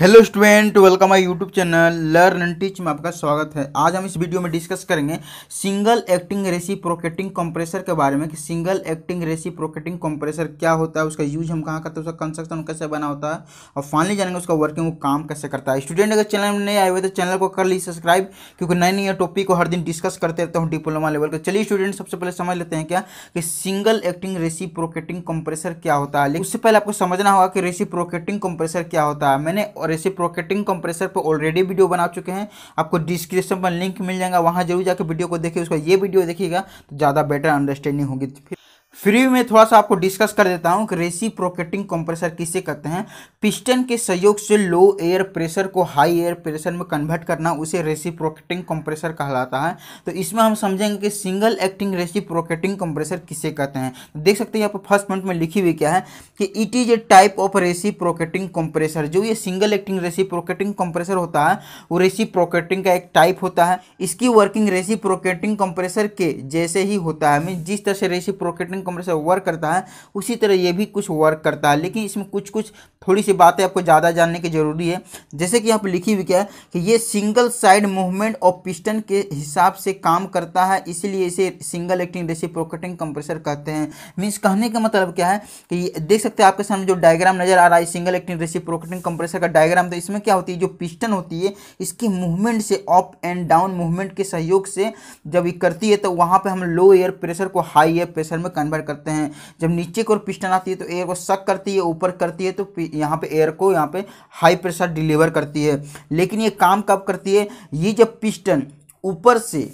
hello student welcome my YouTube channel learn and teach में आपका स्वागत है आज हम इस वीडियो में डिस्कस करेंगे सिंगल एक्टिंग रेसी प्रोकेटिंग कंप्रेसर के बारे में कि सिंगल एक्टिंग रेसी प्रोकेटिंग कंप्रेसर क्या होता है उसका यूज हम कहाँ करते हैं उसका कंस्ट्रक्शन कैसे बना होता है और फाइनली जानेंगे उसका वर्किंग वो काम कैसे करता है स्टूडेंट अगर चैनल में नहीं आए हुए तो चैनल को कर ली सब्सक्राइब क्योंकि नए नए टॉपिक को हर दिन डिस्कस करते रहते हूँ डिप्लोमा लेवल का चलिए स्टूडेंट सबसे पहले समझ लेते हैं क्या कि सिंगल एक्टिंग रेसी प्रोकेटिंग कंप्रेसर क्या होता है उससे पहले आपको समझना होगा कि रेसी प्रोकेटिंग कंप्रेसर क्या होता है मैंने और ऐसे प्रोकेटिंग कंप्रेसर पर ऑलरेडी वीडियो बना चुके हैं आपको डिस्क्रिप्शन पर लिंक मिल जाएगा वहाँ जरूर जाकर वीडियो को देखिए उसका ये वीडियो देखिएगा तो ज़्यादा बेटर अंडरस्टैंडिंग होगी फिर फ्री में थोड़ा सा आपको डिस्कस कर देता हूँ कि रेसी प्रोकेटिंग कंप्रेसर किसे कहते हैं पिस्टन के सहयोग से लो एयर प्रेशर को हाई एयर प्रेशर में कन्वर्ट करना उसे रेसी प्रोकेटिंग कंप्रेसर कहलाता है तो इसमें हम समझेंगे कि सिंगल एक्टिंग रेसी प्रोकेटिंग कंप्रेसर किसे कहते हैं तो देख सकते हैं यहाँ पर फर्स्ट पॉइंट में लिखी हुई क्या है कि it is a type of reciprocating compressor जो ये सिंगल एक्टिंग रेसी प्रोकेटिंग कंप्रेसर होता है वो रेसी प्रोकेटिंग का एक टाइप होता है इसकी वर्किंग रेसी प्रोकेटिंग कंप्रेसर के जैसे ही होता है मीन जिस तरह से रेसी प्रोकेटिंग इंडक्शन कंप्रेसर वर्क करता है उसी तरह ये भी कुछ वर्क करता है लेकिन इसमें कुछ कुछ थोड़ी सी बातें आपको ज़्यादा जानने की ज़रूरी है जैसे कि यहाँ पर लिखी हुई क्या है कि ये सिंगल साइड मूवमेंट और पिस्टन के हिसाब से काम करता है इसीलिए इसे सिंगल एक्टिंग रेसिप्रोकेटिंग कंप्रेसर कहते हैं मीन्स कहने का मतलब क्या है कि देख सकते हैं आपके सामने जो डायग्राम नजर आ रहा है सिंगल एक्टिंग रेसिप्रोकेटिंग कंप्रेसर का डायग्राम तो इसमें क्या होती है जो पिस्टन होती है इसके मूवमेंट से अप एंड डाउन मूवमेंट के सहयोग से जब ये करती है तो वहाँ पर हम लो एयर प्रेशर को हाई एयर प्रेशर में कन्वर्ट करते हैं जब नीचे की ओर पिस्टन आती है तो एयर को सक करती है ऊपर करती है तो यहाँ पे एयर को यहाँ पे हाई प्रेशर डिलीवर करती है लेकिन ये काम कब करती है ये जब पिस्टन ऊपर से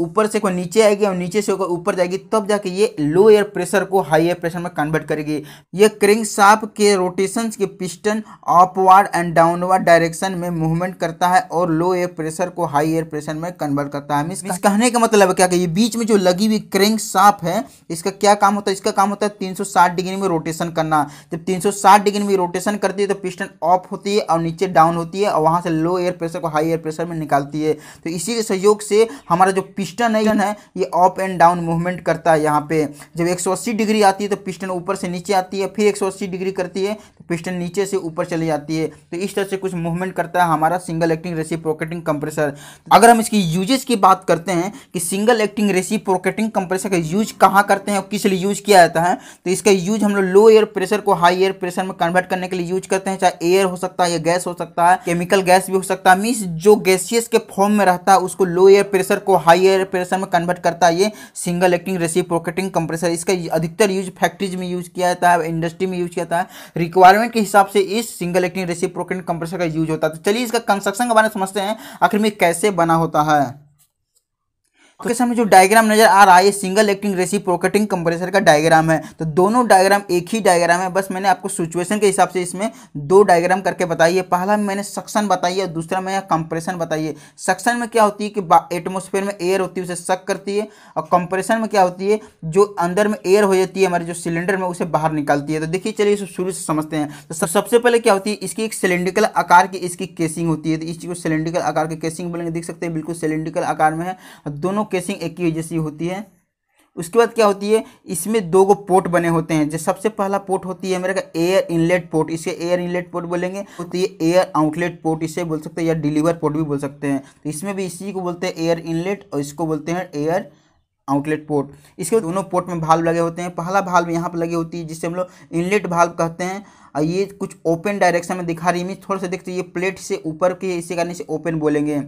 ऊपर से कोई नीचे आएगी और नीचे से होकर ऊपर जाएगी तब जाके ये लो एयर प्रेशर को हाई एयर प्रेशर में कन्वर्ट करेगी ये क्रिंग साफ के रोटेशंस के piston upward and downward direction में मूवमेंट करता है और लो एयर प्रेशर को हाई एयर प्रेशर में कन्वर्ट करता है मीन कहने का मतलब क्या ये बीच में जो लगी हुई क्रिंग साफ है इसका क्या काम होता है इसका काम होता है तीन डिग्री में रोटेशन करना जब तीन डिग्री में रोटेशन करती है तो पिस्टन ऑफ होती है और नीचे डाउन होती है और वहाँ से लो एयर प्रेशर को हाई एयर प्रेशर में निकालती है तो इसी के सहयोग से हमारा जो पिस्टन पिस्टन है है ये अप एंड डाउन मूवमेंट करता है यहाँ पे जब 180 डिग्री आती है तो पिस्टन ऊपर से नीचे आती है फिर 180 डिग्री करती है तो पिस्टन नीचे से ऊपर चली जाती है तो इस तरह से कुछ मूवमेंट करता है हमारा सिंगल एक्टिंग रेसी कंप्रेसर अगर हम इसकी यूजेस की बात करते हैं कि सिंगल एक्टिंग रेसी प्रोकेटिंग कंप्रेसर का यूज कहाँ करते हैं और किस लिए यूज किया जाता है तो इसका यूज हम लोग लो एयर प्रेशर को हाई एयर प्रेशर में कन्वर्ट करने के लिए यूज करते हैं चाहे एयर हो सकता है या गैस हो सकता है केमिकल गैस भी हो सकता है मीन्स जो गैसियस के फॉर्म में रहता है उसको लो एयर प्रेशर को हाई एयर प्रेशर प्रेशर में कन्वर्ट करता है ये single acting reciprocating compressor इसका अधिकतर यूज फैक्ट्रीज में यूज किया जाता है इंडस्ट्री में यूज किया जाता है रिक्वायरमेंट के हिसाब से इस single acting reciprocating compressor का यूज होता है तो चलिए इसका कंस्ट्रक्शन के बारे में समझते हैं आखिर में कैसे बना होता है आपके सामने जो डायग्राम नजर आ रहा है ये सिंगल एक्टिंग रेसी प्रोकेटिंग कंप्रेसर का डायग्राम है तो दोनों डायग्राम एक ही डायग्राम है बस मैंने आपको सिचुएशन के हिसाब से इसमें दो डायग्राम करके बताई है पहला मैंने सक्शन बताई है दूसरा मैं कंप्रेशन बताई है सक्शन में क्या होती है कि एटमोसफेयर में एयर होती है उसे सक करती है और कंप्रेशन में क्या होती है जो अंदर में एयर हो जाती है हमारे जो सिलेंडर में उसे बाहर निकालती है तो देखिए चलिए इसे शुरू से समझते हैं तो सबसे पहले क्या होती है इसकी एक सिलेंड्रिकल आकार की इसकी केसिंग होती है तो को सिलेंड्रिकल आकार की केसिंग बोलेंगे देख सकते हैं बिल्कुल सिलेंड्रिकल आकार में है दोनों केसिंग एक की जैसी होती है उसके बाद क्या होती है इसमें दो गो पोर्ट बने होते हैं जो सबसे पहला पोर्ट होती है मेरे का एयर इनलेट पोर्ट इसे एयर इनलेट पोर्ट बोलेंगे होती है एयर आउटलेट पोर्ट इसे बोल सकते हैं या डिलीवर पोर्ट भी बोल सकते हैं तो इसमें भी इसी को बोलते हैं एयर इनलेट और इसको बोलते हैं एयर आउटलेट पोर्ट इसके दोनों पोर्ट में भाल्व लगे होते हैं पहला भाल्व यहाँ पर लगी होती है जिसे हम लोग इनलेट भाल्व कहते हैं और ये कुछ ओपन डायरेक्शन में दिखा रही है थोड़ा सा देखते ये प्लेट से ऊपर के इसी कारण से ओपन बोलेंगे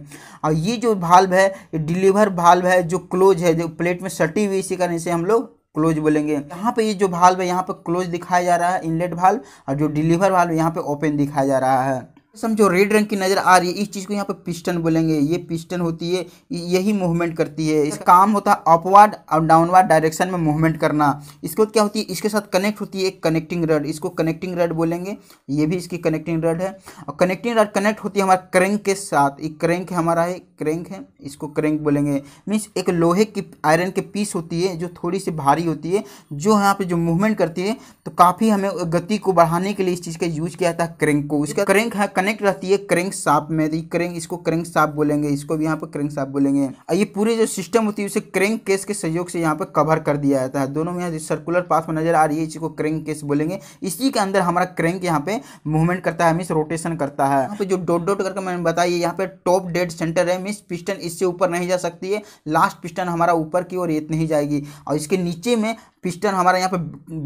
और ये जो भाल्व है ये डिलीवर भाल्व है जो क्लोज है जो प्लेट में सटी हुई इसी कारण से हम लोग क्लोज बोलेंगे यहाँ पे ये जो भाल्व है यहाँ पे क्लोज दिखाया जा रहा है इनलेट भाल्व और जो डिलीवर भाल्व यहाँ पे ओपन दिखाया जा रहा है समझो जो रेड रंग की नजर आ रही है इस चीज को यहाँ पे पिस्टन बोलेंगे ये पिस्टन होती है यही मूवमेंट करती है इसका काम होता है अपवार्ड और डाउनवार्ड डायरेक्शन में मूवमेंट करना इसके क्या होती है इसके साथ कनेक्ट होती है एक कनेक्टिंग रड इसको कनेक्टिंग रड बोलेंगे ये भी इसकी कनेक्टिंग रड है और कनेक्टिंग रड कनेक्ट होती है हमारे क्रेंक के साथ एक क्रेंक है हमारा है क्रेंक है इसको क्रेंक बोलेंगे मीन्स एक लोहे की आयरन के पीस होती है जो थोड़ी सी भारी होती है जो यहाँ पे जो मूवमेंट करती है तो काफ़ी हमें गति को बढ़ाने के लिए इस चीज़ का यूज किया जाता है क्रेंक को उसका क्रेंक है कनेक्ट रहती है क्रेंक साप में तो क्रेंक इसको क्रेंक साप बोलेंगे इसको भी यहाँ पर क्रेंक साप बोलेंगे और ये पूरी जो सिस्टम होती है उसे क्रेंक केस के सहयोग से यहाँ पर कवर कर दिया जाता है दोनों में यहाँ सर्कुलर पाथ में नजर आ रही है इसी को क्रेंक केस बोलेंगे इसी के अंदर हमारा क्रेंक यहाँ पे मूवमेंट करता है मीन्स रोटेशन करता है यहाँ पे जो डोट डोट करके मैंने बताया यहाँ पे टॉप डेड सेंटर है मीन्स पिस्टन इससे ऊपर नहीं जा सकती है लास्ट पिस्टन हमारा ऊपर की ओर इतनी ही जाएगी और इसके नीचे में पिस्टन हमारा यहाँ पे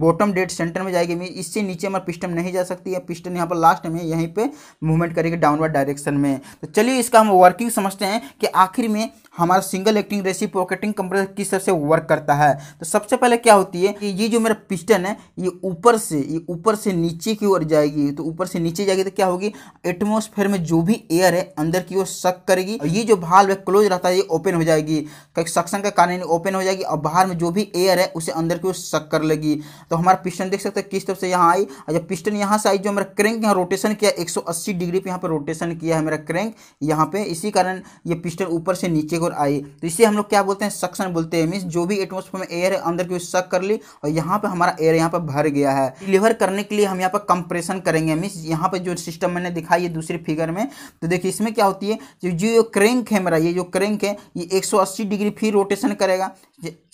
बॉटम डेड सेंटर में जाएगी इससे नीचे हमारा पिस्टन नहीं जा सकती है पिस्टन यहाँ पर लास्ट में यहीं पे मूवमेंट करेगी डाउनवर्ड डायरेक्शन में तो चलिए इसका हम वर्किंग समझते हैं कि आखिर में हमारा single acting reciprocating compressor किस तरह से वर्क करता है तो सबसे पहले क्या होती है कि ये जो मेरा पिस्टन है ये ऊपर से ये ऊपर से नीचे की ओर जाएगी तो ऊपर से नीचे जाएगी तो क्या होगी एटमोसफेयर में जो भी एयर है अंदर की ओर सक करेगी और ये जो भाल्व है क्लोज रहता है ये ओपन हो जाएगी सक्सन के कारण ओपन हो जाएगी और बाहर में जो भी एयर है उसे अंदर की ओर सक कर लेगी तो हमारा पिस्टन देख सकते हैं किस तरफ से यहाँ आई और जब पिस्टन यहाँ से आई जो हमारा क्रेंक यहाँ रोटेशन किया एक डिग्री पर यहाँ पर रोटेशन किया है मेरा क्रेंक यहाँ पे इसी कारण ये पिस्टन ऊपर से नीचे को और आई तो इसे हम लोग क्या बोलते हैं सक्शन बोलते हैं मीन्स जो भी एटमोसफेयर में एयर है अंदर की सक कर ली और यहाँ पर हमारा एयर यहाँ पर भर गया है डिलीवर करने के लिए हम यहाँ पर कंप्रेशन करेंगे मीन्स यहाँ पर जो सिस्टम मैंने दिखाई है दूसरी फिगर में तो देखिए इसमें क्या होती है जो जो क्रेंक है मेरा ये जो क्रेंक है ये एक डिग्री फिर रोटेशन करेगा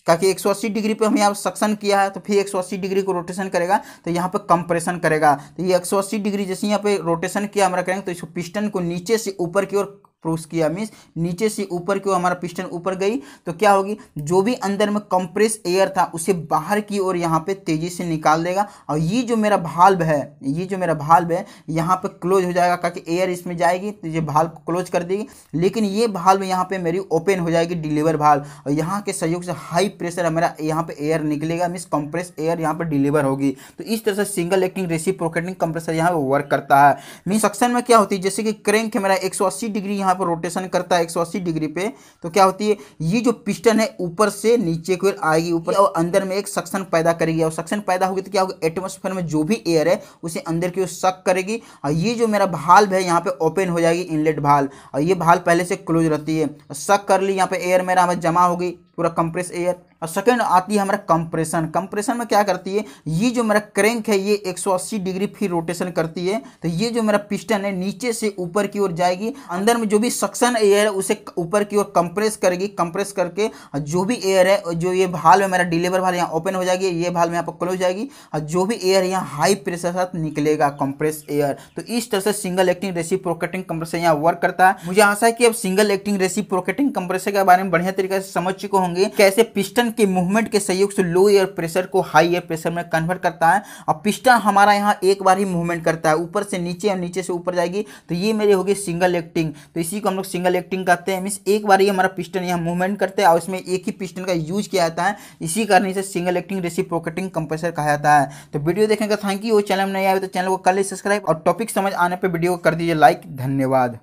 ताकि 180 डिग्री पे हम यहाँ सक्शन किया है तो फिर 180 डिग्री को रोटेशन करेगा तो यहाँ पे कंप्रेशन करेगा तो ये 180 डिग्री जैसे यहाँ पे रोटेशन किया हमारा करेंगे तो इसको पिस्टन को नीचे से ऊपर की ओर प्रूस किया मीन्स नीचे से ऊपर की ओर हमारा पिस्टन ऊपर गई तो क्या होगी जो भी अंदर में कंप्रेस एयर था उसे बाहर की ओर यहाँ पे तेजी से निकाल देगा और ये जो मेरा भाल्व है ये जो मेरा भाल्व है यहाँ पे क्लोज हो जाएगा ताकि एयर इसमें जाएगी तो ये भाल्व को क्लोज कर देगी लेकिन ये भाल्व यहाँ पे मेरी ओपन हो जाएगी डिलीवर भाल और यहाँ के सहयोग से हाई प्रेशर हमारा यहाँ पर एयर निकलेगा मीन्स कंप्रेस एयर यहाँ पर डिलीवर होगी तो इस तरह से सिंगल एक्टिंग रेसिप्रोकेटिंग कंप्रेसर यहाँ पर वर्क करता है मीन्स अक्सर में क्या होती है जैसे कि क्रेंक है मेरा एक डिग्री यहाँ यहाँ पर रोटेशन करता है एक डिग्री पे तो क्या होती है ये जो पिस्टन है ऊपर से नीचे की ओर आएगी ऊपर और अंदर में एक सक्शन पैदा करेगी और सक्शन पैदा होगी तो क्या होगा एटमोसफेयर में जो भी एयर है उसे अंदर की ओर सक करेगी और ये जो मेरा भाल है यहाँ पर ओपन हो जाएगी इनलेट भाल और ये भाल पहले से क्लोज रहती है शक कर ली यहाँ पर एयर मेरा हमें जमा होगी पूरा कंप्रेस एयर और सेकेंड आती है हमारा कंप्रेशन कंप्रेशन में क्या करती है ये जो मेरा क्रैंक है ये 180 डिग्री फिर रोटेशन करती है तो ये जो मेरा पिस्टन है नीचे से ऊपर की ओर जाएगी अंदर में जो भी सक्शन एयर है उसे ऊपर की ओर कंप्रेस करेगी कंप्रेस करके जो भी एयर है जो ये भाल में मेरा डिलीवर भाल यहाँ ओपन हो जाएगी ये भाल में यहाँ पर क्लोज जाएगी और जो भी एयर यहाँ हाई प्रेशर साथ निकलेगा कंप्रेस एयर तो इस तरह से सिंगल एक्टिंग रेसी प्रोकेटिंग कंप्रेसर यहाँ वर्क करता है मुझे आशा है कि अब सिंगल एक्टिंग रेसी प्रोकेटिंग कंप्रेसर के बारे में बढ़िया तरीके से समझ चुके होंगे कैसे पिस्टन के मूवमेंट के सहयोग से लो एयर प्रेशर को हाई एयर प्रेशर में कन्वर्ट करता है और पिस्टन हमारा यहाँ एक बार ही मूवमेंट करता है ऊपर से नीचे और नीचे से ऊपर जाएगी तो ये मेरी होगी सिंगल एक्टिंग तो इसी को हम लोग सिंगल एक्टिंग कहते हैं मीन एक बार ही हमारा पिस्टन यहाँ मूवमेंट करते हैं और इसमें एक ही पिस्टन का यूज किया जाता है इसी कारण इसे सिंगल एक्टिंग रेसिप्रोकेटिंग कंप्रेसर कहा जाता है तो वीडियो देखने का थैंक यू चैनल में नहीं आए तो चैनल को कर ले सब्सक्राइब और टॉपिक समझ आने पर वीडियो कर दीजिए लाइक धन्यवाद